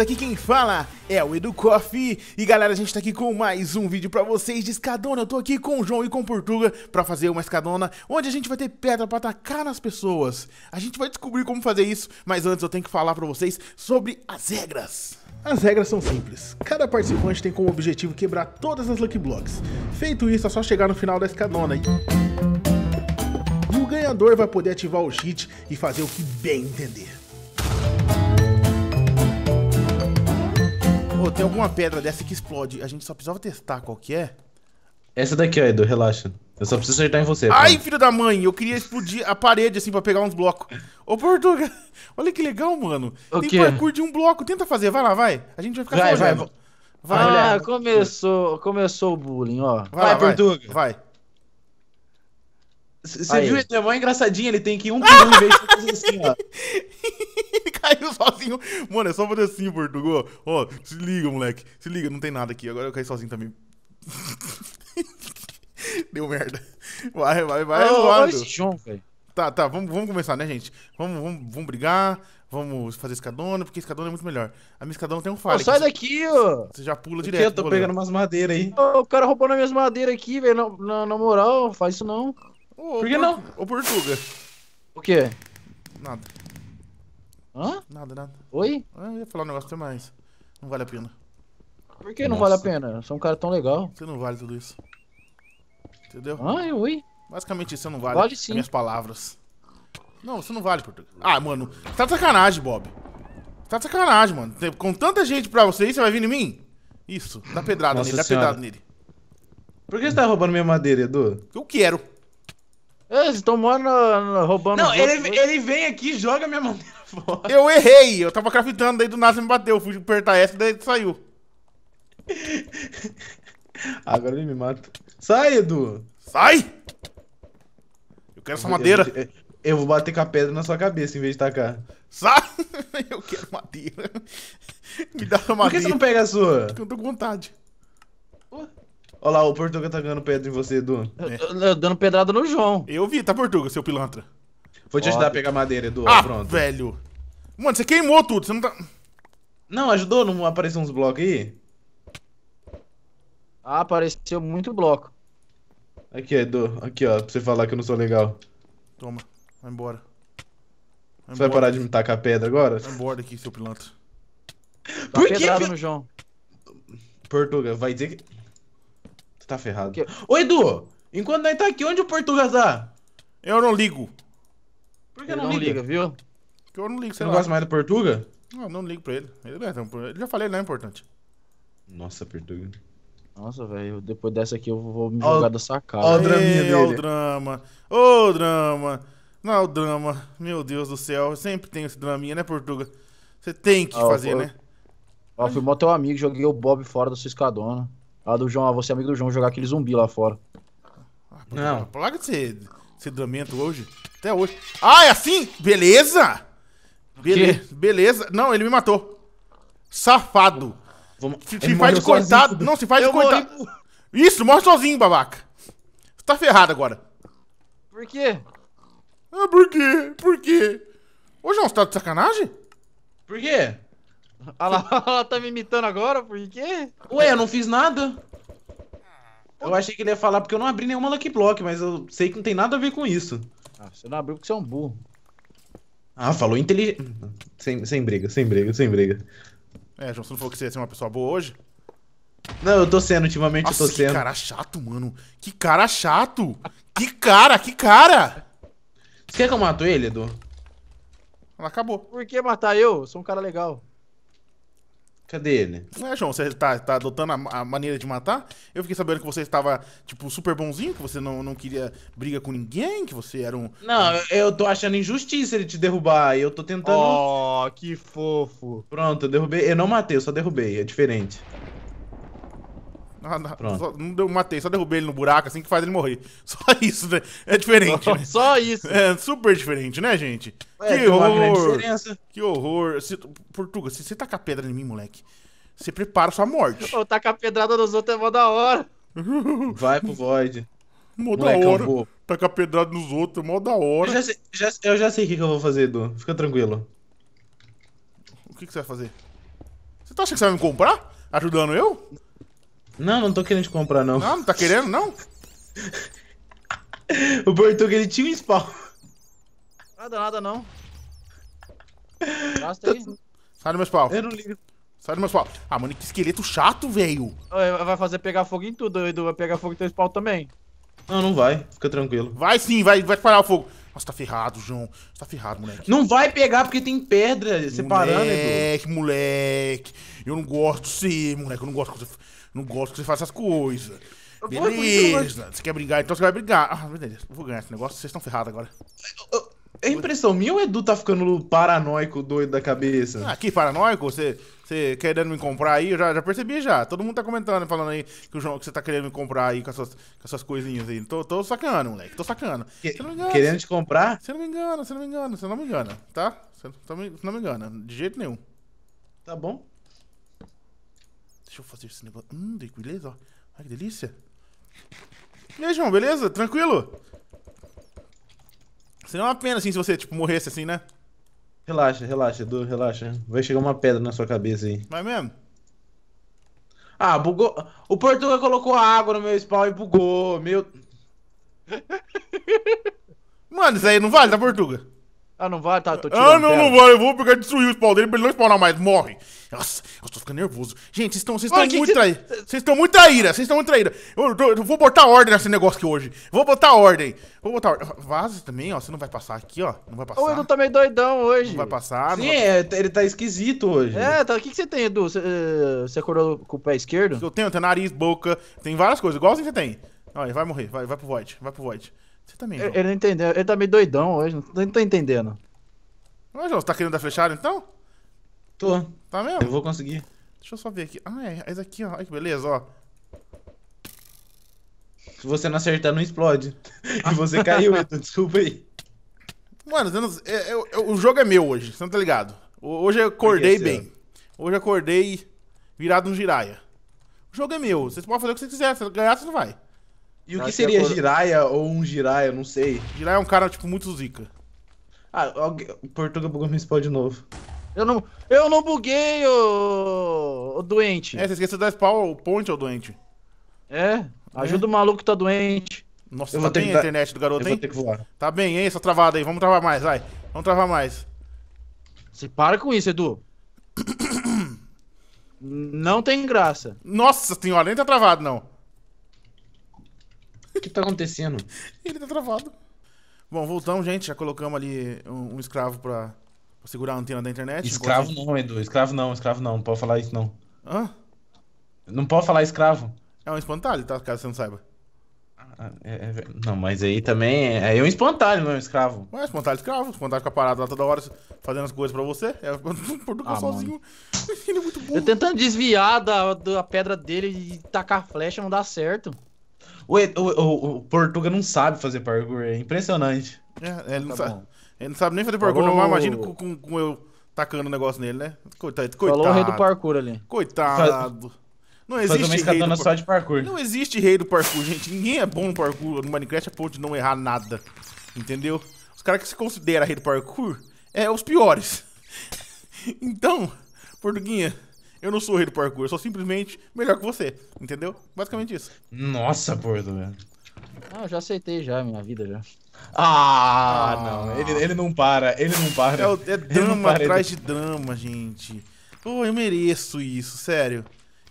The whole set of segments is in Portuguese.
aqui quem fala é o Edu Coffee E galera, a gente tá aqui com mais um vídeo pra vocês de escadona Eu tô aqui com o João e com o Portuga pra fazer uma escadona Onde a gente vai ter pedra pra atacar nas pessoas A gente vai descobrir como fazer isso Mas antes eu tenho que falar pra vocês sobre as regras as regras são simples. Cada participante tem como objetivo quebrar todas as Lucky Blocks. Feito isso, é só chegar no final da escadona e... E o ganhador vai poder ativar o cheat e fazer o que bem entender. tem alguma pedra dessa que explode. A gente só precisava testar qual que é. Essa daqui, ó, Edu, relaxa. Eu só preciso acertar em você. Tá? Ai, pronto. filho da mãe, eu queria explodir a parede, assim, pra pegar uns blocos. Ô, Portuga, olha que legal, mano. O tem quê? parkour de um bloco. Tenta fazer, vai lá, vai. A gente vai ficar vai, só vai, Vai, vai. Ah, começou, começou o bullying, ó. Vai, vai Portuga. Vai. Você viu? Ele é mó engraçadinho, ele tem que ir um por um em vez de fazer assim, ó. caiu sozinho. Mano, é só fazer assim, Portugal. Ó, oh, se liga, moleque. Se liga, não tem nada aqui. Agora eu caí sozinho também. Deu merda. Vai, vai, vai, oh, João, velho. tá, tá, vamos, vamos começar, né, gente? Vamos, vamos, vamos brigar, vamos fazer escadona, porque escadona é muito melhor. A minha escadona tem um falho. sai daqui, ó. Você já pula direto. Eu tô pegando né? umas madeiras aí. Oh, o cara roubou nas minhas madeiras aqui, velho. Na, na, na moral, faz isso não. Ô, Por que não? Ô, Portuga. O quê? Nada. Hã? Nada, nada. Oi? Ah, eu ia falar um negócio até mais. Não vale a pena. Por que não vale a pena? Eu sou um cara tão legal. Você não vale tudo isso. Entendeu? Ah, eu oi. Basicamente, você não vale Vale sim. minhas palavras. Não, você não vale, Portuga. Ah, mano, você tá de sacanagem, Bob. Você tá de sacanagem, mano. Com tanta gente pra você aí, você vai vir em mim? Isso, dá pedrada Nossa nele, senhora. dá pedrada nele. Por que você tá roubando minha madeira, Edu? Eu quero. Eles é, estão morando, roubando. Não, ele, ele vem aqui e joga minha madeira fora. Eu errei, eu tava craftando, daí do nada me bateu. fui apertar essa, daí saiu. Agora ele me mata. Sai, Edu! Sai! Eu quero essa madeira. Eu, eu, eu vou bater com a pedra na sua cabeça em vez de tacar. Sai! Eu quero madeira. Me dá uma madeira. Por que você não pega a sua? Porque eu tô com vontade. Olha lá, o Portuga tá dando pedra em você, Edu. dando pedrada no João. Eu vi, tá, Portuga, seu pilantra. Vou te ajudar a pegar madeira, Edu. Ah, pronto. velho. Mano, você queimou tudo, você não tá... Não, ajudou? Não apareceu uns blocos aí? Ah, apareceu muito bloco. Aqui, Edu. Aqui, ó, pra você falar que eu não sou legal. Toma, vai embora. Vai você embora. vai parar de me tacar pedra agora? Vai embora daqui, seu pilantra. Tá Por que... no João. Portuga, vai dizer que tá ferrado. Que... Ô, Edu, enquanto nós tá aqui, onde o Portugal tá? Eu não ligo. Por que ele não, liga? liga? viu? Porque eu não ligo, Você não lá. gosta mais do Portugal? Não, não ligo pra ele. Ele, é, então, ele já falei, ele não é importante. Nossa, Portugal. Nossa, velho, depois dessa aqui eu vou me jogar da sacada. Ó o draminha dele. Ó o drama, ô o drama. Não, é o drama, meu Deus do céu. Eu sempre tem esse draminha, né, Portuga? Você tem que ah, fazer, né? Ó, fui mó teu amigo, joguei o Bob fora do Ciscadona. Ah, do João, ah, você é amigo do João, jogar aquele zumbi lá fora. Ah, não. Larga de ser, ser dramento hoje. Até hoje. Ah, é assim? Beleza! Bele que? Beleza. Não, ele me matou. Safado. Vamos, se, se faz de coitado. Sozinho. Não, se faz eu de coitado. Morri. Isso, morre sozinho, babaca. Você tá ferrado agora. Por quê? Ah, por quê? Por quê? Ô, João, você tá de sacanagem? Por quê? Ah lá, ela tá me imitando agora, por quê? Ué, eu não fiz nada. Eu achei que ele ia falar porque eu não abri nenhuma Lucky Block, mas eu sei que não tem nada a ver com isso. Ah, você não abriu porque você é um burro. Ah, falou inteligente. Sem, sem briga, sem briga, sem briga. É, João, você não falou que você ia ser uma pessoa boa hoje? Não, eu tô sendo, ultimamente Nossa, eu tô sendo. Que cara chato, mano. Que cara chato. que cara, que cara. Você quer que eu mato ele, Edu? Ela acabou. Por que matar eu? eu sou um cara legal. Cadê ele? É, João, você tá, tá adotando a, a, maneira de matar? Eu fiquei sabendo que você estava, tipo, super bonzinho, que você não, não queria briga com ninguém, que você era um. Não, eu tô achando injustiça ele te derrubar. E eu tô tentando. Oh, que fofo. Pronto, eu derrubei. Eu não matei, eu só derrubei, é diferente. Ah, não, só, não deu, matei, só derrubei ele no buraco assim que faz ele morrer. Só isso, né? É diferente. Só, né? só isso. É super diferente, né, gente? É, que horror. Que horror. Se, Portuga, se você tacar pedra em mim, moleque, você prepara sua morte. Ou tacar pedrada nos outros é mó da hora. Vai pro Void. Mó da hora. Tacar pedrada nos outros é mó da hora. Eu já sei, o que, que eu vou fazer, Edu. Fica tranquilo. O que, que você vai fazer? Você tá achando que você vai me comprar? Ajudando eu? Não, não tô querendo te comprar, não. Não, não tá querendo, não? o Bortuga, ele tinha um spawn. Nada, nada, não. Gasta aí. Sai do meu spawn. Eu não ligo. Sai do meu spawn. Ah, mano, que esqueleto chato, velho. Vai fazer pegar fogo em tudo, Edu. Vai pegar fogo em teu spawn também. Não, não vai. Fica tranquilo. Vai sim, vai, vai parar o fogo. Nossa, tá ferrado, João. Você tá ferrado, moleque. Não vai pegar porque tem pedra moleque, separando, Edu. Moleque, moleque. Eu não gosto de ser, moleque. Eu não gosto de... Não gosto que você faça essas coisas. Beleza, você quer brigar, então você vai brigar. Ah, beleza, eu vou ganhar esse negócio, vocês estão ferrados agora. É, é, é impressão minha ou o Edu tá ficando paranoico, doido da cabeça? Ah, que paranoico? Você, você querendo me comprar aí? Eu já, já percebi já. Todo mundo tá comentando, falando aí que o João que você tá querendo me comprar aí com essas, com coisinhas aí. Tô, tô sacando, moleque. Tô sacando. Que, engana, querendo você, te comprar? Você não me engana, você não me engana, você não me engana, tá? Você não tá me, não me engana, de jeito nenhum. Tá bom? Deixa eu fazer esse negócio. Hum, beleza, ó. Ai, que delícia. E aí, João, beleza? Tranquilo? Seria uma pena, assim, se você, tipo, morresse assim, né? Relaxa, relaxa, Edu, relaxa. Vai chegar uma pedra na sua cabeça aí. Vai mesmo? Ah, bugou. O Portuga colocou água no meu spawn e bugou. Meu. Mano, isso aí não vale, da tá, Portuga? Ah, não vai? Tá, tô ah, tirando. Ah, não, terra. não vai. Eu vou pegar e destruir o spawn dele pra ele não spawnar mais. Morre. Nossa, eu tô ficando nervoso. Gente, vocês estão muito traíra. Vocês estão muito traíra. Vocês estão muito traíra. Eu, eu, eu, vou botar ordem nesse negócio aqui hoje. Vou botar ordem. Vou botar ordem. Vaza também, ó. Você não vai passar aqui, ó. Não vai passar. Ô, não tô meio doidão hoje. Não vai passar. Sim, vai... É, ele tá esquisito hoje. É, tá. O que, que você tem, Edu? Você, eh, você acordou com o pé esquerdo? Eu tenho, Tem tenho nariz, boca. Tem várias coisas. Igualzinho você tem. Olha, vai morrer. Vai, vai pro Void. Vai pro Void. Você também. Tá ele, ele não entendeu. Ele tá meio doidão hoje. Não tô, não tô entendendo. Ô, João, você tá querendo dar fechado então? Tô. Tá mesmo? Eu vou conseguir. Deixa eu só ver aqui. Ah, é. é esse aqui, ó. Olha que beleza, ó. Se você não acertar, não explode. e você caiu, Edu. Desculpa aí. Mano, eu, eu, eu, o jogo é meu hoje. Você não tá ligado? Hoje eu acordei bem. É hoje eu acordei virado no giraia. O jogo é meu. Você pode fazer o que você quiser. Se ganhar, você não vai. E o que seria giraia Jiraya ou um Jiraya, não sei. Jiraya é um cara, tipo, muito zica. Ah, o Portuga bugou meu spawn de novo. Eu não, eu não buguei, ô, ô doente. É, você esqueceu de dar spawn, o ponte, ô doente. É, ajuda é. o maluco que tá doente. Nossa, eu tá bem a internet do garoto, eu hein? Vou ter que voar. Tá bem, hein, essa travada aí. Vamos travar mais, vai. Vamos travar mais. Você para com isso, Edu. não tem graça. Nossa senhora, nem tá travado, não. O que tá acontecendo? Ele tá travado. Bom, voltamos, gente. Já colocamos ali um, um escravo pra, pra, segurar a antena da internet. Escravo gente... não, Edu. Escravo não, escravo não. Não pode falar isso, não. Hã? Não pode falar escravo. É um espantalho, tá? Caso você não saiba. Ah, é, é... não, mas aí também. é, é um espantalho, não é um escravo. Mas é espantalho escravo. Espantalho fica parado lá toda hora fazendo as coisas pra você. É um português ah, sozinho. Ele é muito bom. Eu tentando desviar da, da pedra dele e tacar flecha, não dá certo. O, o, o, Portuga não sabe fazer parkour, é impressionante. É, ele, não, tá sabe, ele não sabe nem fazer parkour Falou... normal, imagina com, com, com, eu tacando o negócio nele, né? Coitado, coitado. Falou o rei do parkour ali. Coitado. Não existe rei do par... de parkour. Não existe rei do parkour, gente. Ninguém é bom no parkour no Minecraft a é ponto de não errar nada. Entendeu? Os caras que se consideram rei do parkour é os piores. Então, Portuguinha, eu não sou o rei do parkour, eu sou simplesmente melhor que você. Entendeu? Basicamente isso. Nossa, gordo, velho. Ah, eu já aceitei já, minha vida já. Ah, ah não. Ele, ele não para, ele não para. É, é drama para, atrás ele... de drama, gente. Pô, oh, eu mereço isso, sério.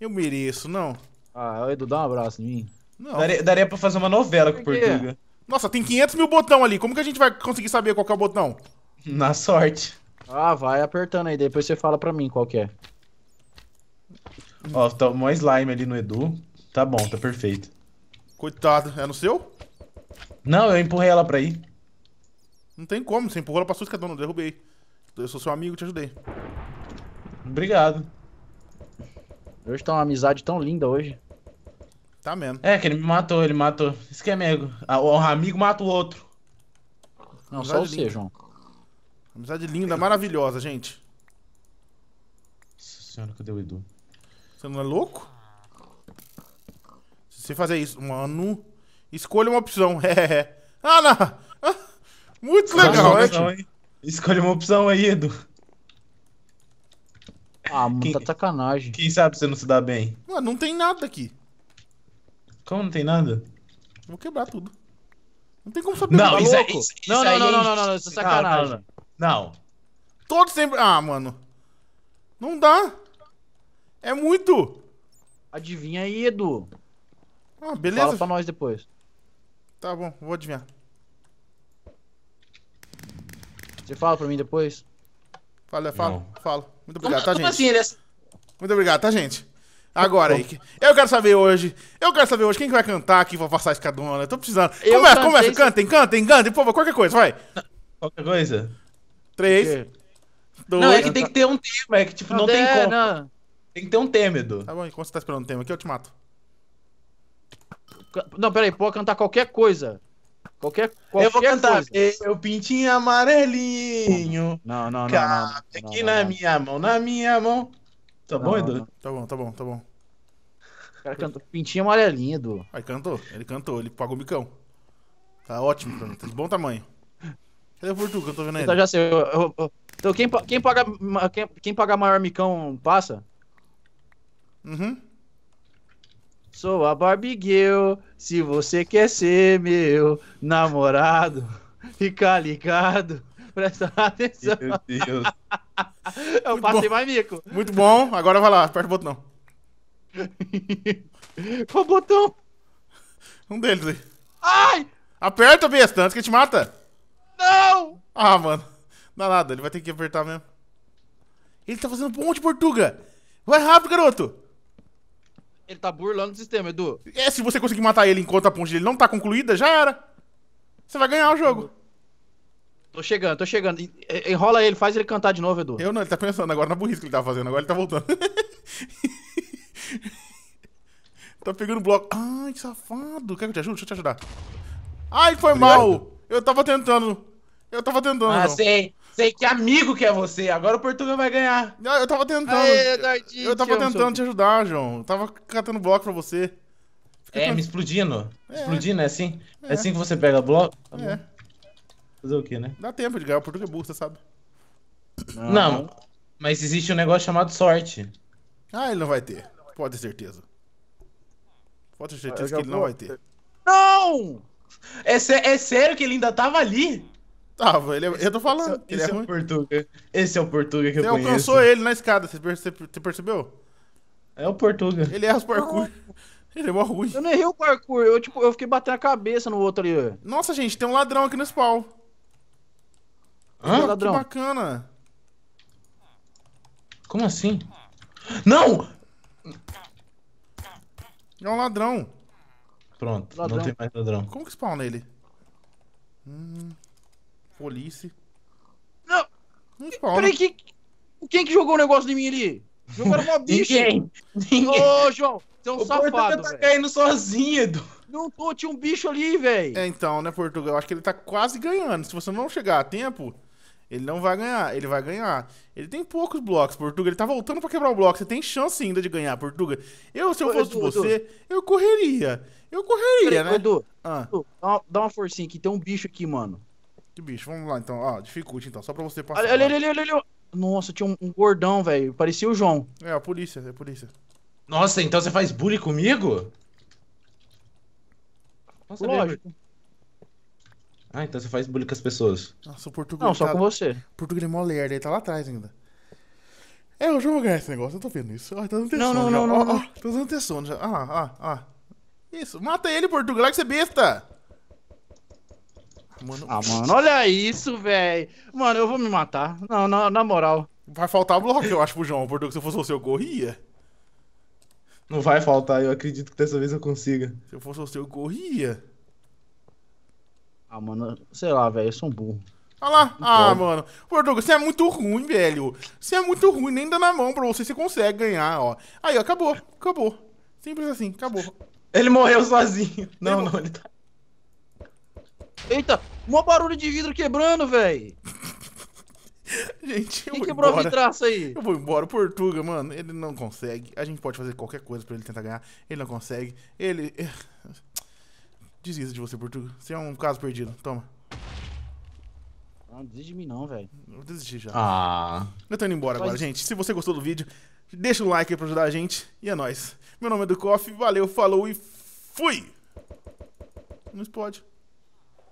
Eu mereço, não. Ah, Edu, dá um abraço em mim. Não. Daria, daria pra fazer uma novela com o Portuga. Nossa, tem 500 mil botão ali. Como que a gente vai conseguir saber qual é o botão? Na sorte. Ah, vai apertando aí. Depois você fala pra mim qual que é. Ó, tá um slime ali no Edu. Tá bom, tá perfeito. Coitado, é no seu? Não, eu empurrei ela pra ir. Não tem como, você empurrou ela pra sua escadona, eu derrubei. Eu sou seu amigo, te ajudei. Obrigado. Hoje tá uma amizade tão linda hoje. Tá mesmo. É, que ele me matou, ele matou. Isso que é amigo. Ah, o amigo mata o outro. Não, amizade só você, linda. João. Amizade linda, maravilhosa, gente. Nossa senhora, cadê o Edu? Você não é louco? Se você fazer isso, mano... Escolha uma opção. É, é. ah, não. Ah, muito legal, né? Opção, Escolha uma opção aí, Edu. Ah, muita quem, tá sacanagem. Quem sabe você não se dá bem? Mano, não tem nada aqui. Como não tem nada? Vou quebrar tudo. Não tem como saber. Não, tá isso, é- isso, isso é não, não, não, não, não, não, não, isso é sacanagem. Ah, não. não. não. sempre. Ah, mano. Não dá. É muito! Adivinha aí, Edu. Ah, beleza. Fala pra nós depois. Tá bom, vou adivinhar. Você fala pra mim depois? Fala, fala, fala. Muito obrigado, tá, é, gente? Assim, ele é... Muito obrigado, tá, gente? Agora aí. Eu quero saber hoje. Eu quero saber hoje quem que vai cantar aqui pra passar a escadona. Eu tô precisando. Eu começa, cantei... começa. Cantem, cantem, cantem. Por favor, qualquer coisa, vai. Qualquer coisa? Três. Dois. Não, é que tem que ter um tema. É que, tipo, não, não tem como. Não. Tem que ter um têmedo. Tá bom, enquanto você tá esperando o tema aqui, eu te mato. Não, peraí, pode cantar qualquer coisa. Qualquer, qualquer eu vou cantar. Eu Meu pintinho amarelinho. Não, não, não. Cabe aqui não, na não. minha mão, na minha mão. Tá bom, Edu? Tá bom, tá bom, tá bom. O cara cantou pintinho amarelinho, Edu. Aí cantou, ele cantou, ele pagou o bicão. Tá ótimo, tá de bom tamanho. Cadê o Portu que eu tô vendo aí? Então já sei. Eu, eu, eu, então quem, quem, paga, quem, quem paga maior micão passa? Uhum. Sou a Barbie Girl, se você quer ser meu namorado, fica ligado, presta atenção. Meu Deus. Eu Muito passei bom. mais mico. Muito bom, agora vai lá, aperta o botão. Qual botão? Um deles aí. Ai! Aperta, besta, antes que te mata. Não! Ah, mano. Não dá nada, ele vai ter que apertar mesmo. Ele tá fazendo um monte de portuga. Vai rápido, garoto. Ele tá burlando o sistema, Edu. É, se você conseguir matar ele enquanto a ponte dele não tá concluída, já era. Você vai ganhar o jogo. Tô chegando, tô chegando. Enrola ele, faz ele cantar de novo, Edu. Eu não, ele tá pensando agora na burrice que ele tava fazendo, agora ele tá voltando. tá pegando bloco. Ai, que safado. Quer que eu te ajude? Deixa eu te ajudar. Ai, foi Obrigado. mal. Eu tava tentando. Eu tava tentando. Ah, sei. Sei que amigo que é você. Agora o Portugal vai ganhar. Não, eu tava tentando. Aê, Dardinho, eu tava tentando te ajudar, João. Eu tava catando bloco pra você. Fica é, me explodindo. É. Explodindo, é assim? É. é assim que você pega bloco? Tá é. Fazer o quê, né? Dá tempo de ganhar. O Portugal é burro, você sabe. Não. não, mas existe um negócio chamado sorte. Ah, ele não vai ter. Pode ter certeza. Pode ter certeza que ele não vai ter. Não! É, é sério que ele ainda tava ali? Tava, ah, ele é, eu tô falando. Esse, é é esse é, é, o Portuga. Esse é o Portuga que você eu conheço. Você alcançou ele na escada, você, percebeu? É o Portuga. Ele erra os parkour. Ah. Ele é mó ruim. Eu não errei o parkour, eu, tipo, eu fiquei batendo a cabeça no outro ali. Nossa, gente, tem um ladrão aqui no spawn. Hã? Que ladrão. bacana. Como assim? Não! É um ladrão. Pronto, ladrão. não tem mais ladrão. Como que spawna ele? Hum... Folice. Não! Não spawna. Peraí, que, quem que jogou o negócio de mim ali? Jogaram uma bicha. Ninguém. Ninguém. Ô, João, você é um o safado, tá caindo sozinho, Edu. Não tô, tinha um bicho ali, velho. É, então, né, Portugal? Acho que ele tá quase ganhando. Se você não chegar a tempo, ele não vai ganhar. Ele vai ganhar. Ele tem poucos blocos, Portugal. Ele tá voltando pra quebrar o bloco. Você tem chance ainda de ganhar, Portugal. Eu, se eu fosse Edu, você, Edu. eu correria. Eu correria, Peraí, né? Edu, ah. Edu, dá, uma, dá uma forcinha aqui. Tem um bicho aqui, mano. Que bicho, vamos lá então. Ah, dificulte então, só pra você passar. Olha, olha, olha, olha, olha. Nossa, tinha um, um gordão, velho. Parecia o João. É, a polícia, é a polícia. Nossa, então você faz bullying comigo? Nossa, Lógico. Ah, então você faz bullying com as pessoas. Nossa, o português. Não, só tá... com você. O português mó lerda, ele tá lá atrás ainda. É, eu já vou ganhar esse negócio, eu tô vendo isso. Ah, tá dando ter não, não, já. Não, não, oh, não. tá dando ter já. Ah, ah, ah. Isso, mata ele, Portugal, que você é besta! Mano, ah, mano, olha isso, velho. Mano, eu vou me matar. Não, na, na moral. Vai faltar bloco, eu acho, pro João. Porque se eu fosse você, eu corria. Não vai faltar, eu acredito que dessa vez eu consiga. Se eu fosse você, eu corria. Ah, mano, sei lá, velho, eu sou um burro. Olha lá. ah, pode. mano. Portugal, você é muito ruim, velho. Você é muito ruim, nem dá na mão pra você, você consegue ganhar, ó. Aí, ó, acabou, acabou. Simples assim, acabou. Ele morreu sozinho. Não, ele não, ele tá Eita, mó barulho de vidro quebrando, velho. gente, eu Quem vou quebrou embora. a aí? Eu vou embora. O Portuga, mano, ele não consegue. A gente pode fazer qualquer coisa pra ele tentar ganhar. Ele não consegue. Ele. Eh, Desista de você, Portuga. Você é um caso perdido. Toma. Não, desiste de mim não, velho. Eu desisti já. Ah. Eu tô indo embora agora, gente. Se você gostou do vídeo, deixa o like aí pra ajudar a gente. E é nóis. Meu nome é do valeu, falou e fui! Não explode.